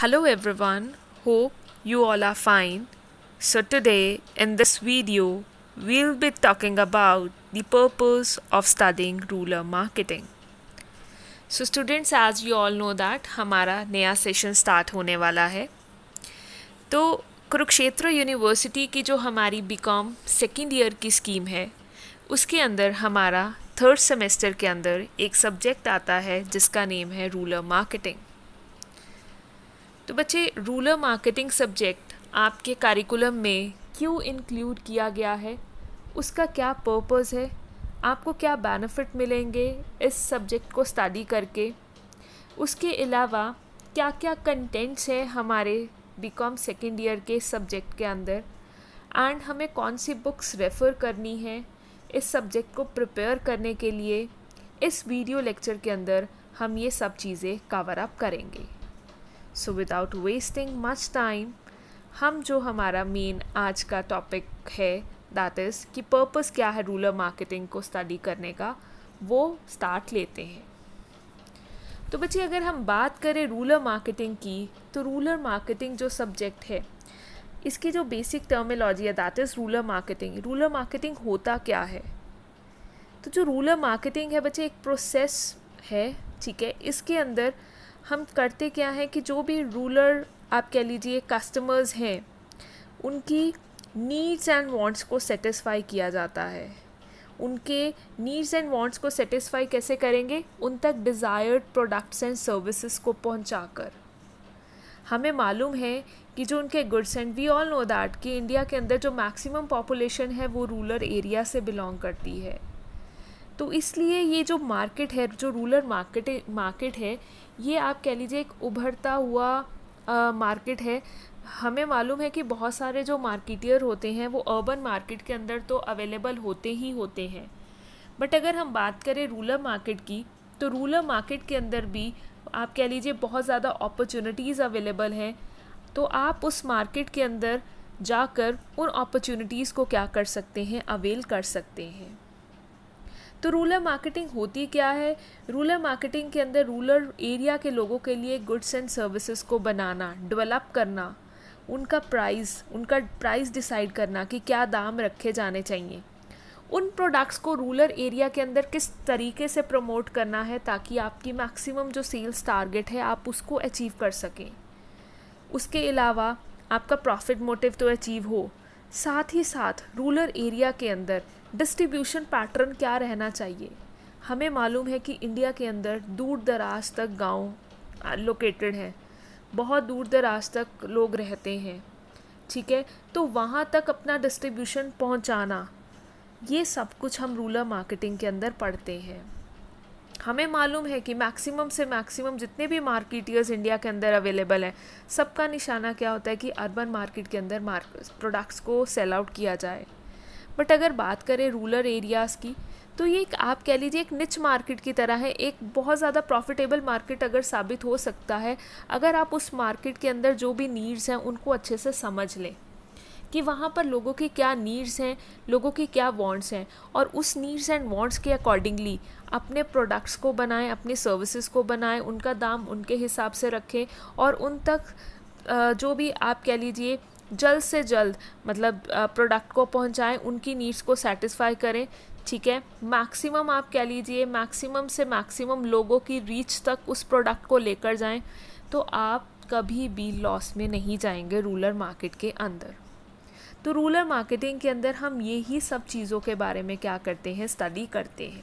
Hello everyone, hope you all are fine. So today in this video, we'll be talking about the purpose of studying ruler marketing. So students as you all know that हमारा नया session start होने वाला है तो Kurukshetra university की जो हमारी BCom second year की स्कीम है उसके अंदर हमारा थर्ड सेमेस्टर के अंदर एक सब्जेक्ट आता है जिसका नेम है रूलर मार्केटिंग तो बच्चे रूरल मार्केटिंग सब्जेक्ट आपके कारिकुलम में क्यों इंक्लूड किया गया है उसका क्या पर्पस है आपको क्या बेनिफिट मिलेंगे इस सब्जेक्ट को स्टडी करके उसके अलावा क्या क्या कंटेंट्स हैं हमारे बी कॉम सेकेंड ईयर के सब्जेक्ट के अंदर एंड हमें कौन सी बुक्स रेफ़र करनी है इस सब्जेक्ट को प्रिपेयर करने के लिए इस वीडियो लेक्चर के अंदर हम ये सब चीज़ें कवर अप करेंगे so without wasting much time हम जो हमारा मेन आज का टॉपिक है दैट इज़ कि पर्पस क्या है रूरल मार्केटिंग को स्टडी करने का वो स्टार्ट लेते हैं तो बच्चे अगर हम बात करें रूरल मार्केटिंग की तो रूरल मार्केटिंग जो सब्जेक्ट है इसकी जो बेसिक टर्मिनोलॉजी है that is rural marketing rural marketing होता क्या है तो जो रूरल मार्केटिंग है बच्चे एक प्रोसेस है ठीक है इसके अंदर हम करते क्या हैं कि जो भी रूलर आप कह लीजिए कस्टमर्स हैं उनकी नीड्स एंड वांट्स को सेटिस्फाई किया जाता है उनके नीड्स एंड वांट्स को सेटिस्फाई कैसे करेंगे उन तक डिज़ायर्ड प्रोडक्ट्स एंड सर्विसेज को पहुंचाकर हमें मालूम है कि जो उनके goods and we all know that कि इंडिया के अंदर जो मैक्सिमम पॉपुलेशन है वो रूरल एरिया से बिलोंग करती है तो इसलिए ये जो मार्केट है जो रूरल मार्केट मार्केट है ये आप कह लीजिए एक उभरता हुआ आ, मार्केट है हमें मालूम है कि बहुत सारे जो मार्केटियर होते हैं वो अर्बन मार्केट के अंदर तो अवेलेबल होते ही होते हैं बट अगर हम बात करें रूरल मार्केट की तो रूरल मार्केट के अंदर भी आप कह लीजिए बहुत ज़्यादा अपॉर्चुनिटीज़ अवेलेबल हैं तो आप उस मार्केट के अंदर जाकर उन अपॉर्चुनिटीज़ को क्या कर सकते हैं अवेल कर सकते हैं तो रूरल मार्केटिंग होती क्या है रूरल मार्केटिंग के अंदर रूरल एरिया के लोगों के लिए गुड्स एंड सर्विसेज को बनाना डेवलप करना उनका प्राइस उनका प्राइस डिसाइड करना कि क्या दाम रखे जाने चाहिए उन प्रोडक्ट्स को रूरल एरिया के अंदर किस तरीके से प्रमोट करना है ताकि आपकी मैक्सिमम जो सेल्स टारगेट है आप उसको अचीव कर सकें उसके अलावा आपका प्रॉफिट मोटिव तो अचीव हो साथ ही साथ रूरल एरिया के अंदर डिस्ट्रीब्यूशन पैटर्न क्या रहना चाहिए हमें मालूम है कि इंडिया के अंदर दूर दराज तक गांव लोकेटेड हैं बहुत दूर दराज तक लोग रहते हैं ठीक है तो वहाँ तक अपना डिस्ट्रीब्यूशन पहुँचाना ये सब कुछ हम रूरल मार्केटिंग के अंदर पढ़ते हैं हमें मालूम है कि मैक्सिमम से मैक्सिमम जितने भी मार्केटियर्स इंडिया के अंदर अवेलेबल हैं सबका निशाना क्या होता है कि अर्बन मार्केट के अंदर मार्क प्रोडक्ट्स को सेल आउट किया जाए बट अगर बात करें रूरल एरियाज़ की तो ये एक आप कह लीजिए एक निच मार्केट की तरह है एक बहुत ज़्यादा प्रॉफिटेबल मार्केट अगर साबित हो सकता है अगर आप उस मार्केट के अंदर जो भी नीड्स हैं उनको अच्छे से समझ लें कि वहाँ पर लोगों की क्या नीड्स हैं लोगों की क्या वांट्स हैं और उस नीड्स एंड वांट्स के अकॉर्डिंगली अपने प्रोडक्ट्स को बनाएं अपनी सर्विसेज को बनाएं उनका दाम उनके हिसाब से रखें और उन तक जो भी आप कह लीजिए जल्द से जल्द मतलब प्रोडक्ट को पहुंचाएं उनकी नीड्स को सेटिस्फाई करें ठीक है मैक्सिमम आप कह लीजिए मैक्सिमम से मैक्सिमम लोगों की रीच तक उस प्रोडक्ट को लेकर जाएं तो आप कभी भी लॉस में नहीं जाएंगे रूलर मार्केट के अंदर तो रूलर मार्केटिंग के अंदर हम ये ही सब चीज़ों के बारे में क्या करते हैं स्टडी करते हैं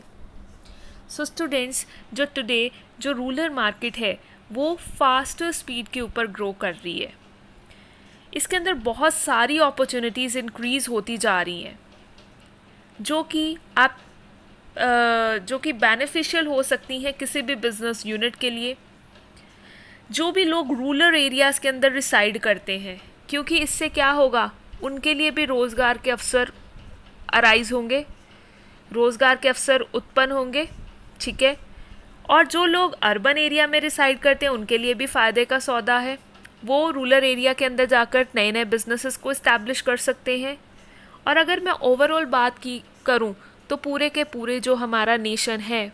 सो so स्टूडेंट्स जो टुडे जो रूलर मार्केट है वो फास्ट स्पीड के ऊपर ग्रो कर रही है इसके अंदर बहुत सारी अपॉर्चुनिटीज़ इंक्रीज़ होती जा रही हैं जो कि आप जो कि बेनिफिशियल हो सकती हैं किसी भी बिज़नेस यूनिट के लिए जो भी लोग रूरल एरियाज़ के अंदर रिसाइड करते हैं क्योंकि इससे क्या होगा उनके लिए भी रोज़गार के अवसर अराइज़ होंगे रोज़गार के अवसर उत्पन्न होंगे ठीक है और जो लोग अर्बन एरिया में रिसाइड करते हैं उनके लिए भी फ़ायदे का सौदा है वो रूरल एरिया के अंदर जाकर नए नए बिजनेसेस को इस्टेब्लिश कर सकते हैं और अगर मैं ओवरऑल बात की करूँ तो पूरे के पूरे जो हमारा नेशन है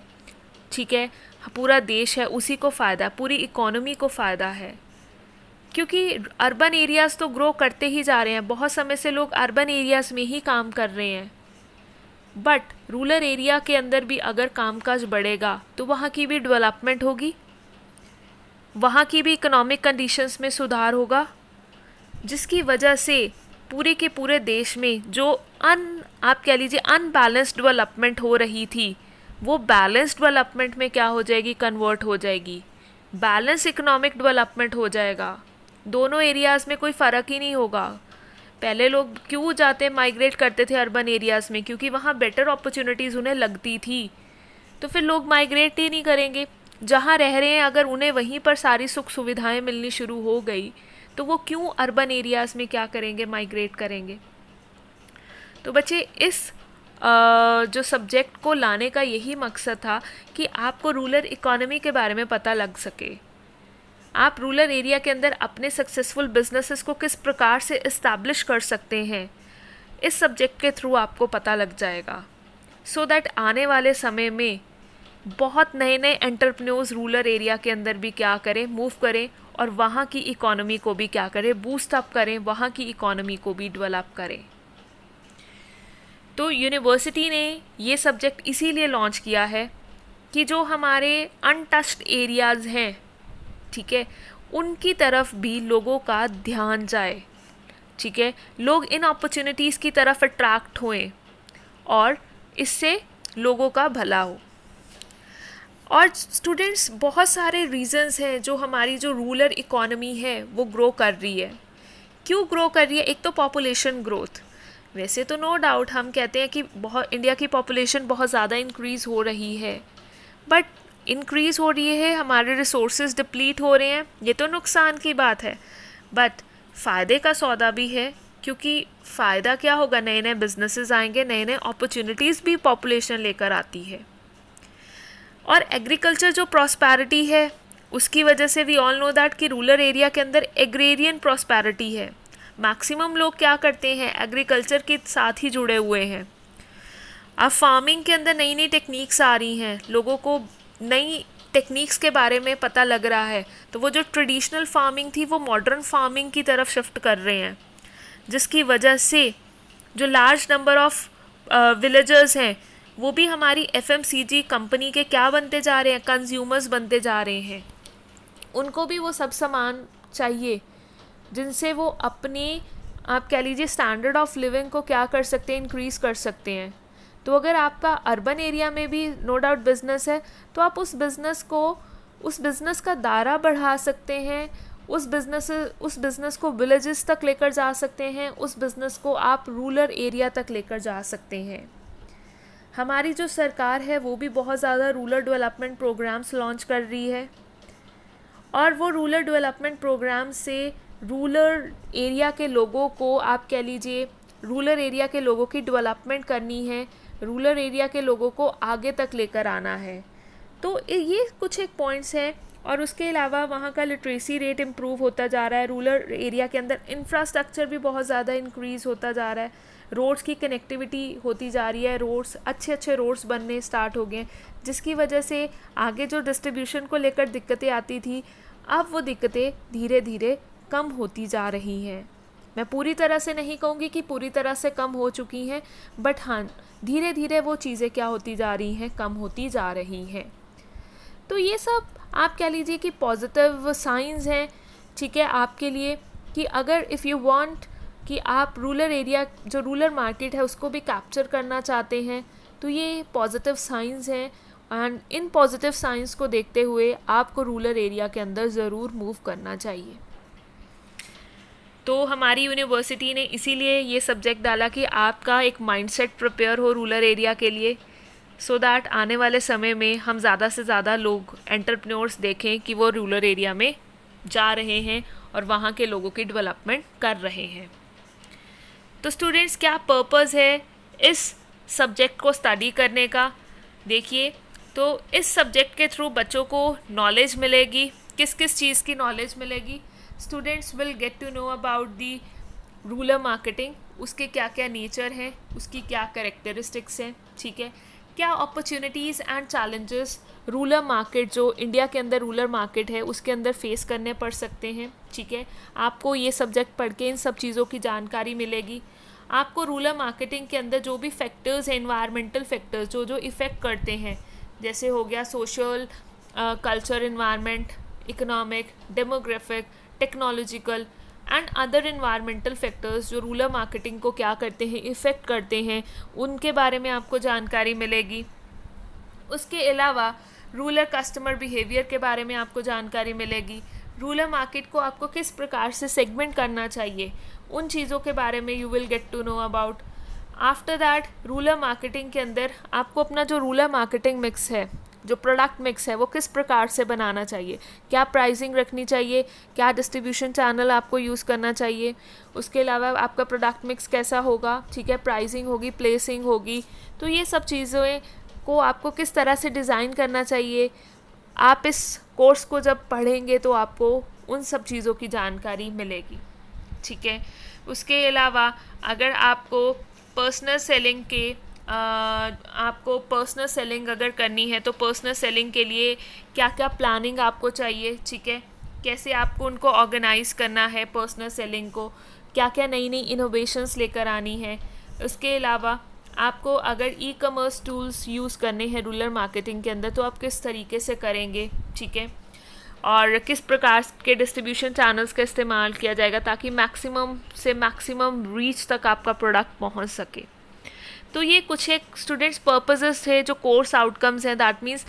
ठीक है पूरा देश है उसी को फ़ायदा पूरी इकोनॉमी को फ़ायदा है क्योंकि अर्बन एरियाज़ तो ग्रो करते ही जा रहे हैं बहुत समय से लोग अर्बन एरियाज़ में ही काम कर रहे हैं बट रूलर एरिया के अंदर भी अगर कामकाज बढ़ेगा तो वहाँ की भी डेवलपमेंट होगी वहाँ की भी इकोनॉमिक कंडीशंस में सुधार होगा जिसकी वजह से पूरे के पूरे देश में जो अन आप कह लीजिए अनबैलेंस डेवलपमेंट हो रही थी वो बैलेंस डेवलपमेंट में क्या हो जाएगी कन्वर्ट हो जाएगी बैलेंस इकोनॉमिक डेवलपमेंट हो जाएगा दोनों एरियाज़ में कोई फ़र्क ही नहीं होगा पहले लोग क्यों जाते माइग्रेट करते थे अर्बन एरियाज़ में क्योंकि वहाँ बेटर अपॉर्चुनिटीज़ उन्हें लगती थी तो फिर लोग माइग्रेट ही नहीं करेंगे जहाँ रह रहे हैं अगर उन्हें वहीं पर सारी सुख सुविधाएं मिलनी शुरू हो गई तो वो क्यों अर्बन एरियाज़ में क्या करेंगे माइग्रेट करेंगे तो बच्चे इस जो सब्जेक्ट को लाने का यही मकसद था कि आपको रूरल इकोनॉमी के बारे में पता लग सके आप रूरल एरिया के अंदर अपने सक्सेसफुल बिजनेसेस को किस प्रकार से इस्टेब्लिश कर सकते हैं इस सब्जेक्ट के थ्रू आपको पता लग जाएगा सो so दैट आने वाले समय में बहुत नए नए एंटरप्रन्योर्स रूरल एरिया के अंदर भी क्या करें मूव करें और वहाँ की इकोनॉमी को भी क्या करें बूस्ट अप करें वहाँ की इकोनॉमी को भी डेवलप करें तो यूनिवर्सिटी ने ये सब्जेक्ट इसीलिए लॉन्च किया है कि जो हमारे अनटस्ट एरियाज़ हैं ठीक है उनकी तरफ भी लोगों का ध्यान जाए ठीक है लोग इन अपॉर्चुनिटीज़ की तरफ अट्रैक्ट होएं और इससे लोगों का भला हो और स्टूडेंट्स बहुत सारे रीज़न्स हैं जो हमारी जो रूरल इकोनॉमी है वो ग्रो कर रही है क्यों ग्रो कर रही है एक तो पॉपुलेशन ग्रोथ वैसे तो नो डाउट हम कहते हैं कि बहुत इंडिया की पॉपुलेशन बहुत ज़्यादा इंक्रीज़ हो रही है बट इंक्रीज़ हो रही है हमारे रिसोर्स डिप्लीट हो रहे हैं ये तो नुकसान की बात है बट फ़ायदे का सौदा भी है क्योंकि फ़ायदा क्या होगा नए नए बिजनेसेस आएंगे नए नए अपॉर्चुनिटीज़ भी पॉपुलेशन लेकर आती है और एग्रीकल्चर जो प्रॉस्पैरिटी है उसकी वजह से वी ऑल नो दैट कि रूरल एरिया के अंदर एग्रेरियन प्रॉस्पैरिटी है मैक्सिमम लोग क्या करते हैं एग्रीकल्चर के साथ ही जुड़े हुए हैं अब फार्मिंग के अंदर नई नई टेक्निक्स आ रही हैं लोगों को नई टेक्निक्स के बारे में पता लग रहा है तो वो जो ट्रेडिशनल फार्मिंग थी वो मॉडर्न फार्मिंग की तरफ शिफ्ट कर रहे हैं जिसकी वजह से जो लार्ज नंबर ऑफ़ विलेजर्स हैं वो भी हमारी एफ कंपनी के क्या बनते जा रहे हैं कंज्यूमर्स बनते जा रहे हैं उनको भी वो सब सामान चाहिए जिनसे वो अपनी आप कह लीजिए स्टैंडर्ड ऑफ लिविंग को क्या कर सकते हैं इंक्रीज़ कर सकते हैं तो अगर आपका अर्बन एरिया में भी नो डाउट बिज़नेस है तो आप उस बिज़नेस को उस बिज़नेस का दायरा बढ़ा सकते हैं उस बिज़नेस उस बिज़नेस को विलेजेस तक लेकर जा सकते हैं उस बिज़नेस को आप रूरल एरिया तक लेकर जा सकते हैं हमारी जो सरकार है वो भी बहुत ज़्यादा रूरल डेवलपमेंट प्रोग्राम्स लॉन्च कर रही है और वो रूरल डेवलपमेंट प्रोग्राम से रूरल एरिया के लोगों को आप कह लीजिए रूरल एरिया के लोगों की डेवलपमेंट करनी है रूरल एरिया के लोगों को आगे तक लेकर आना है तो ये कुछ एक पॉइंट्स हैं और उसके अलावा वहाँ का लिटरेसी रेट इम्प्रूव होता जा रहा है रूरल एरिया के अंदर इंफ्रास्ट्रक्चर भी बहुत ज़्यादा इंक्रीज़ होता जा रहा है रोड्स की कनेक्टिविटी होती जा रही है रोड्स अच्छे अच्छे रोड्स बनने स्टार्ट हो गए जिसकी वजह से आगे जो डिस्ट्रीब्यूशन को लेकर दिक्कतें आती थी अब वो दिक्कतें धीरे धीरे कम होती जा रही हैं मैं पूरी तरह से नहीं कहूँगी कि पूरी तरह से कम हो चुकी हैं बट हाँ धीरे धीरे वो चीज़ें क्या होती जा रही हैं कम होती जा रही हैं तो ये सब आप कह लीजिए कि पॉजिटिव साइंस हैं ठीक है आपके लिए कि अगर इफ़ यू वांट कि आप रूरल एरिया जो रूलर मार्केट है उसको भी कैप्चर करना चाहते हैं तो ये पॉजिटिव साइंस हैं एंड इन पॉजिटिव साइंस को देखते हुए आपको रूलर एरिया के अंदर ज़रूर मूव करना चाहिए तो हमारी यूनिवर्सिटी ने इसीलिए ये सब्जेक्ट डाला कि आपका एक माइंडसेट प्रिपेयर हो रूलर एरिया के लिए सो so दैट आने वाले समय में हम ज़्यादा से ज़्यादा लोग एंटरप्रेन्योर्स देखें कि वो रूरल एरिया में जा रहे हैं और वहाँ के लोगों की डेवलपमेंट कर रहे हैं तो स्टूडेंट्स क्या पर्पज़ है इस सब्जेक्ट को स्टडी करने का देखिए तो इस सब्जेक्ट के थ्रू बच्चों को नॉलेज मिलेगी किस किस चीज़ की नॉलेज मिलेगी students will get to know about the ruler marketing उसके क्या क्या नेचर हैं उसकी क्या करेक्टरिस्टिक्स हैं ठीक है क्या opportunities and challenges ruler market जो इंडिया के अंदर रूलर मार्केट है उसके अंदर फेस करने पड़ सकते हैं ठीक है आपको ये सब्जेक्ट पढ़ के इन सब चीज़ों की जानकारी मिलेगी आपको रूरल मार्केटिंग के अंदर जो भी फैक्टर्स हैं इन्वायरमेंटल फैक्टर्स जो जो इफ़ेक्ट करते हैं जैसे हो गया social culture environment economic demographic technological and other environmental factors जो रूरल मार्केटिंग को क्या करते हैं इफ़ेक्ट करते हैं उनके बारे में आपको जानकारी मिलेगी उसके अलावा रूरल कस्टमर बिहेवियर के बारे में आपको जानकारी मिलेगी रूरल मार्केट को आपको किस प्रकार से सेगमेंट करना चाहिए उन चीज़ों के बारे में you will get to know about after that ruler marketing के अंदर आपको अपना जो रूलर मार्केटिंग मिक्स है जो प्रोडक्ट मिक्स है वो किस प्रकार से बनाना चाहिए क्या प्राइसिंग रखनी चाहिए क्या डिस्ट्रीब्यूशन चैनल आपको यूज़ करना चाहिए उसके अलावा आपका प्रोडक्ट मिक्स कैसा होगा ठीक है प्राइसिंग होगी प्लेसिंग होगी तो ये सब चीज़ें को आपको किस तरह से डिज़ाइन करना चाहिए आप इस कोर्स को जब पढ़ेंगे तो आपको उन सब चीज़ों की जानकारी मिलेगी ठीक है उसके अलावा अगर आपको पर्सनल सेलिंग के आपको पर्सनल सेलिंग अगर करनी है तो पर्सनल सेलिंग के लिए क्या क्या प्लानिंग आपको चाहिए ठीक है कैसे आपको उनको ऑर्गेनाइज़ करना है पर्सनल सेलिंग को क्या क्या नई नई इनोवेशंस लेकर आनी है उसके अलावा आपको अगर ई कॉमर्स टूल्स यूज़ करने हैं रूरल मार्केटिंग के अंदर तो आप किस तरीके से करेंगे ठीक है और किस प्रकार के डिस्ट्रीब्यूशन चैनल्स का इस्तेमाल किया जाएगा ताकि मैक्सिमम से मैक्सिमम रीच तक आपका प्रोडक्ट पहुंच सके तो ये कुछ एक स्टूडेंट्स पर्पजेस थे जो कोर्स आउटकम्स हैं दैट मीन्स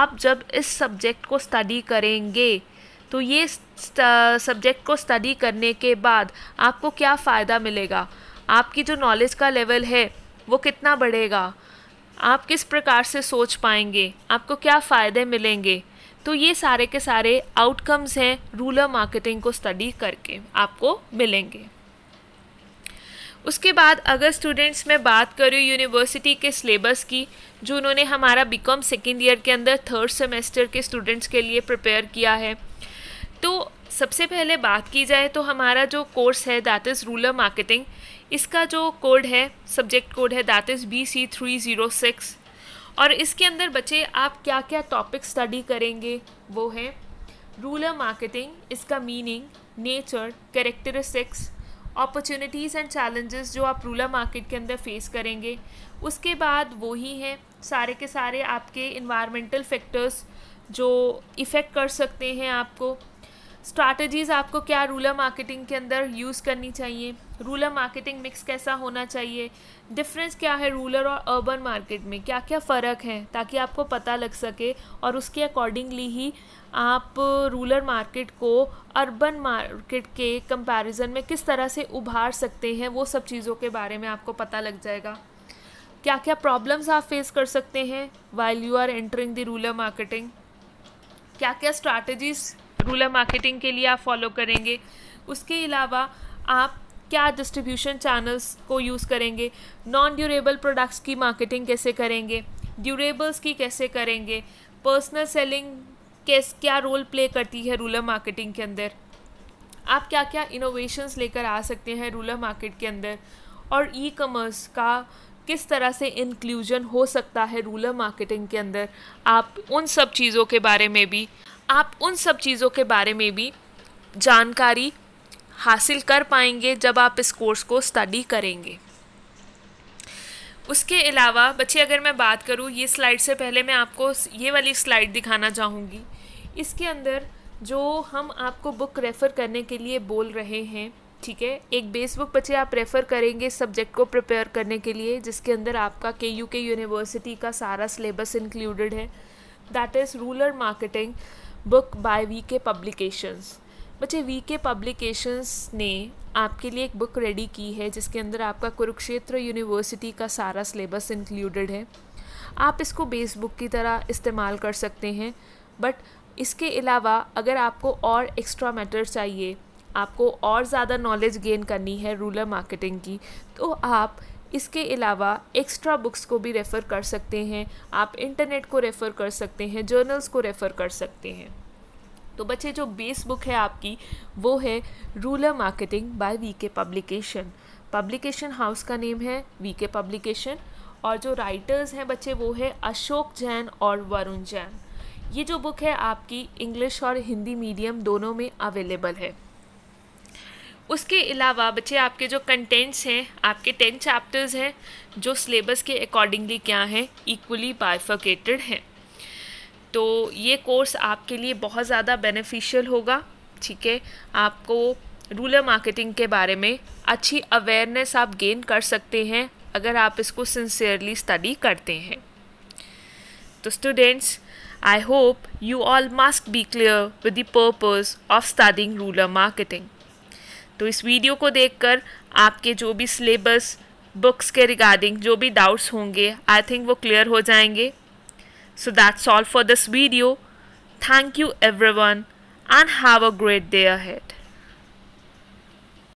आप जब इस सब्जेक्ट को स्टडी करेंगे तो ये सब्जेक्ट को स्टडी करने के बाद आपको क्या फ़ायदा मिलेगा आपकी जो नॉलेज का लेवल है वो कितना बढ़ेगा आप किस प्रकार से सोच पाएंगे आपको क्या फ़ायदे मिलेंगे तो ये सारे के सारे आउटकम्स हैं रूलर मार्केटिंग को स्टडी करके आपको मिलेंगे उसके बाद अगर स्टूडेंट्स मैं बात करूँ यूनिवर्सिटी के सिलेबस की जो उन्होंने हमारा बी कॉम सेकेंड ईयर के अंदर थर्ड सेमेस्टर के स्टूडेंट्स के लिए प्रिपेयर किया है तो सबसे पहले बात की जाए तो हमारा जो कोर्स है दैट इज़ रूलर मार्केटिंग इसका जो कोड है सब्जेक्ट कोड है that is B C three zero six और इसके अंदर बच्चे आप क्या क्या टॉपिक स्टडी करेंगे वो है रूरल मार्केटिंग इसका meaning nature characteristics opportunities and challenges जो आप रूरल मार्केट के अंदर फेस करेंगे उसके बाद वो ही हैं सारे के सारे आपके इन्वायरमेंटल फैक्टर्स जो इफ़ेक्ट कर सकते हैं आपको स्ट्रैटेजीज़ आपको क्या रूलर मार्केटिंग के अंदर यूज़ करनी चाहिए रूलर मार्केटिंग मिक्स कैसा होना चाहिए डिफरेंस क्या है रूलर और अर्बन मार्केट में क्या क्या फ़र्क है ताकि आपको पता लग सके और उसके अकॉर्डिंगली ही आप रूलर मार्केट को अर्बन मार्केट के कंपैरिजन में किस तरह से उभार सकते हैं वो सब चीज़ों के बारे में आपको पता लग जाएगा क्या क्या प्रॉब्लम्स आप फेस कर सकते हैं while you are entering the ruler marketing क्या क्या स्ट्रैटेजीज़ रूलर मार्केटिंग के लिए आप फॉलो करेंगे उसके अलावा आप क्या डिस्ट्रीब्यूशन चैनल्स को यूज़ करेंगे नॉन ड्यूरेबल प्रोडक्ट्स की मार्केटिंग कैसे करेंगे ड्यूरेबल्स की कैसे करेंगे पर्सनल सेलिंग कैस क्या रोल प्ले करती है रूलर मार्केटिंग के अंदर आप क्या क्या इनोवेशंस लेकर आ सकते हैं रूलर मार्केट के अंदर और ई कॉमर्स का किस तरह से इंक्लूजन हो सकता है रूलर मार्केटिंग के अंदर आप उन सब चीज़ों के बारे में भी आप उन सब चीज़ों के बारे में भी जानकारी हासिल कर पाएंगे जब आप इस कोर्स को स्टडी करेंगे उसके अलावा बच्चे अगर मैं बात करूँ ये स्लाइड से पहले मैं आपको ये वाली स्लाइड दिखाना चाहूँगी इसके अंदर जो हम आपको बुक रेफ़र करने के लिए बोल रहे हैं ठीक है एक बेस बुक बच्चे आप रेफ़र करेंगे सब्जेक्ट को प्रिपेयर करने के लिए जिसके अंदर आपका के यू के यूनिवर्सिटी का सारा सिलेबस इंक्लूडेड है that is rural marketing book by V K publications बच्चे वी के पब्लिकेशंस ने आपके लिए एक बुक रेडी की है जिसके अंदर आपका कुरुक्षेत्र यूनिवर्सिटी का सारा सिलेबस इंक्लूडेड है आप इसको बेस बुक की तरह इस्तेमाल कर सकते हैं बट इसके अलावा अगर आपको और एक्स्ट्रा मैटर चाहिए आपको और ज़्यादा नॉलेज गेन करनी है रूरल मार्केटिंग की तो आप इसके अलावा एक्स्ट्रा बुक्स को भी रेफ़र कर सकते हैं आप इंटरनेट को रेफ़र कर सकते हैं जर्नल्स को रेफ़र कर सकते हैं तो बच्चे जो बेस बुक है आपकी वो है rural marketing by V K publication publication house का नेम है वी के पब्लिकेशन और जो राइटर्स हैं बच्चे वो है अशोक जैन और वरुण जैन ये जो बुक है आपकी इंग्लिश और हिंदी मीडियम दोनों में अवेलेबल है उसके अलावा बच्चे आपके जो कंटेंट्स हैं आपके टेन चैप्टर्स हैं जो सिलेबस के अकॉर्डिंगली क्या हैं इक्वली बाइफर्केटेड हैं तो ये कोर्स आपके लिए बहुत ज़्यादा बेनिफिशियल होगा ठीक है आपको रूरल मार्केटिंग के बारे में अच्छी अवेयरनेस आप गेन कर सकते हैं अगर आप इसको सिंसियरली स्टडी करते हैं तो students I hope you all must be clear with the purpose of studying ruler marketing तो इस वीडियो को देखकर आपके जो भी सिलेबस बुक्स के रिगार्डिंग जो भी डाउट्स होंगे आई थिंक वो क्लियर हो जाएंगे so that's all for this video thank you everyone and have a great day ahead